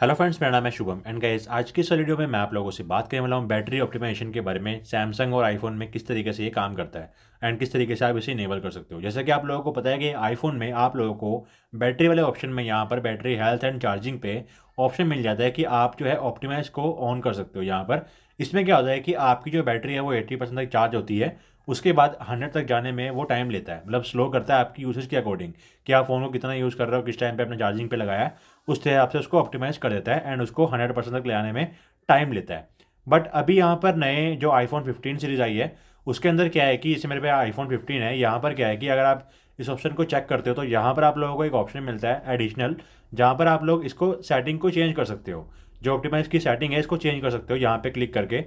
hello friends मेरा नाम है शुभम एंड गाइज आज की इस वीडियो में मैं आप लोगों से बात करने वाला हूँ बैटरी ऑप्टिमाइजेशन के बारे में सैमसंग और आईफोन में किस तरीके से ये काम करता है एंड किस तरीके से आप इसे इनेबल कर सकते हो जैसा कि आप लोगों को पता है कि आईफोन में आप लोगों को बैटरी वाले ऑप्शन में यहाँ पर बैटरी हेल्थ एंड चार्जिंग पे ऑप्शन मिल जाता है कि आप जो है ऑप्टिमाइज को ऑन कर सकते हो यहाँ पर इसमें क्या होता है कि आपकी जो बैटरी है वो एट्टी परसेंट तक चार्ज होती है उसके बाद हंड्रेड तक जाने में वो टाइम लेता है मतलब स्लो करता है आपकी यूसेज के अकॉर्डिंग कि आप फ़ोन को कितना यूज़ कर रहे हो किस टाइम पर अपने चार्जिंग पे लगाया उस तरह आपसे उसको ऑप्टिमाइज़ कर देता है एंड उसको हंड्रेड परसेंट तक ले आने में टाइम लेता है बट अभी यहाँ पर नए जो आईफोन फिफ्टीन सीरीज़ आई है उसके अंदर क्या है कि जैसे मेरे पे आईफोन फिफ्टीन है यहाँ पर क्या है कि अगर आप इस ऑप्शन को चेक करते हो तो यहाँ पर आप लोगों को एक ऑप्शन मिलता है एडिशनल जहाँ पर आप लोग इसको सेटिंग को चेंज कर सकते हो जो ऑप्टिमाइज की सेटिंग है इसको चेंज कर सकते हो यहाँ पे क्लिक करके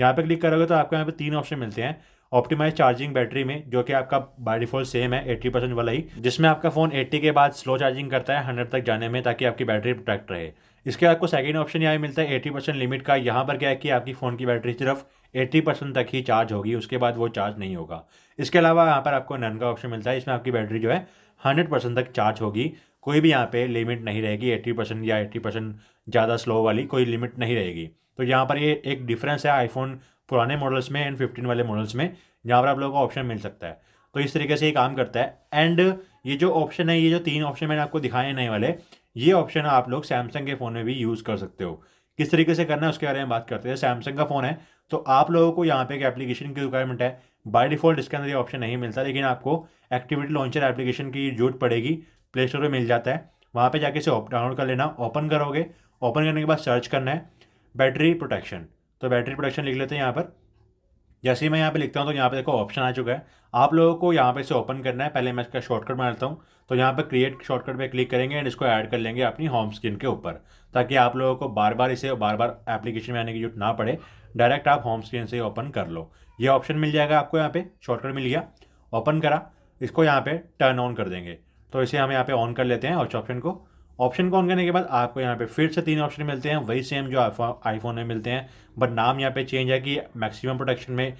यहाँ पे क्लिक करोगे तो आपको यहाँ पे तीन ऑप्शन मिलते हैं ऑप्टिमाइज चार्जिंग बैटरी में जो कि आपका बाय डिफॉल्ट सेम है एट्टी परसेंट वाला ही जिसमें आपका फ़ोन एट्टी के बाद स्लो चार्जिंग करता है हंड्रेड तक जाने में ताकि आपकी बैटरी प्रोटेक्ट रहे इसके बाद आपको सेकेंड ऑप्शन यहाँ मिलता है एटी परसेंट लिमिट का यहाँ पर क्या है कि आपकी फ़ोन की बैटरी सिर्फ एट्टी परसेंट तक ही चार्ज होगी उसके बाद वो चार्ज नहीं होगा इसके अलावा यहाँ पर आपको नन का ऑप्शन मिलता है इसमें आपकी बैटरी जो है हंड्रेड परसेंट तक चार्ज होगी कोई भी यहाँ पे लिमिट नहीं रहेगी एट्टी परसेंट या एट्टी परसेंट ज़्यादा स्लो वाली कोई लिमिट नहीं रहेगी तो यहाँ पर ये एक डिफरेंस है आईफोन पुराने मॉडल्स में एंड फिफ्टीन वाले मॉडल्स में जहाँ पर आप लोगों को ऑप्शन मिल सकता है तो इस तरीके से ये काम करता है एंड ये जो ऑप्शन है ये जो तीन ऑप्शन मैंने आपको दिखाए नए वाले ये ऑप्शन आप लोग सैमसंग के फ़ोन में भी यूज़ कर सकते हो किस तरीके से करना है उसके बारे में बात करते हैं सैमसंग का फ़ोन है तो आप लोगों को यहाँ पे एक एप्लीकेशन की रिक्वायरमेंट है बाय डिफ़ॉल्ट इसके अंदर ये ऑप्शन नहीं मिलता लेकिन आपको एक्टिविटी लॉन्चर एप्लीकेशन की जरूरत पड़ेगी प्ले स्टोर पर मिल जाता है वहाँ पर जाके इसे डाउनलोड कर लेना ओपन करोगे ओपन करने के बाद सर्च करना है बैटरी प्रोटेक्शन तो बैटरी प्रोटेक्शन लिख लेते हैं यहाँ पर जैसे ही मैं यहाँ पे लिखता हूँ तो यहाँ पे देखो ऑप्शन आ चुका है आप लोगों को यहाँ पे से ओपन करना है पहले मैं इसका शॉर्टकट लेता हूँ तो यहाँ पे क्रिएट शॉर्टकट पे क्लिक करेंगे एंड इसको ऐड कर लेंगे अपनी होम स्क्रीन के ऊपर ताकि आप लोगों को बार बार इसे बार बार एप्लीकेशन में आने की जरूरत ना पड़े डायरेक्ट आप होम स्क्रीन से ओपन कर लो ये ऑप्शन मिल जाएगा आपको यहाँ पे शॉर्टकट मिल गया ओपन करा इसको यहाँ पे टर्न ऑन कर देंगे तो इसे हम यहाँ पे ऑन कर लेते हैं और ऑप्शन को ऑप्शन को ऑन करने के बाद आपको यहाँ पे फिर से तीन ऑप्शन मिलते हैं वही सेम जो आईफोन में मिलते हैं बट नाम यहाँ पे चेंज है कि मैक्सिमम प्रोटेक्शन में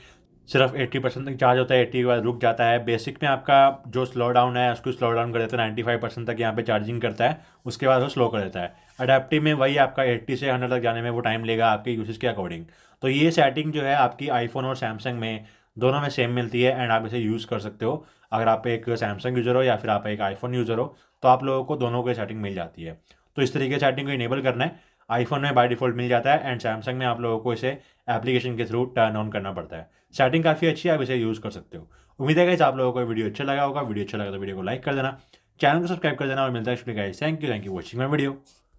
सिर्फ 80 परसेंट तक चार्ज होता है 80 के बाद रुक जाता है बेसिक में आपका जो स्लो डाउन है उसको स्लो डाउन कर देता है 95 परसेंट तक यहाँ पे चार्जिंग करता है उसके बाद वो स्लो कर देता है अडेप्टिव में वही आपका 80 से 100 तक जाने में वो टाइम लेगा आपके यूसेज के अकॉर्डिंग तो ये सेटिंग जो है आपकी आईफोन और सैमसंग में दोनों में सेम मिलती है एंड आप इसे यूज़ कर सकते हो अगर आप एक सैमसंग यूज़र हो या फिर आप एक आईफोन यूज़र हो तो आप लोगों को दोनों की सेटिंग मिल जाती है तो इस तरीके सेटिंग को इनेबल करना है आईफोन में बाय डिफ़ॉल्ट मिल जाता है एंड सैमसंग में आप लोगों को इसे एप्लीकेशन के थ्रू टर्न ऑन करना पड़ता है सेटिंग काफ़ी अच्छी है आप इसे यूज़ कर सकते हो उम्मीद है कि आप लोगों को वीडियो अच्छा लगा होगा वीडियो अच्छा लगा तो वीडियो को लाइक कर देना चैनल को सब्सक्राइब कर देना और मिलता है thank you thank you watching my video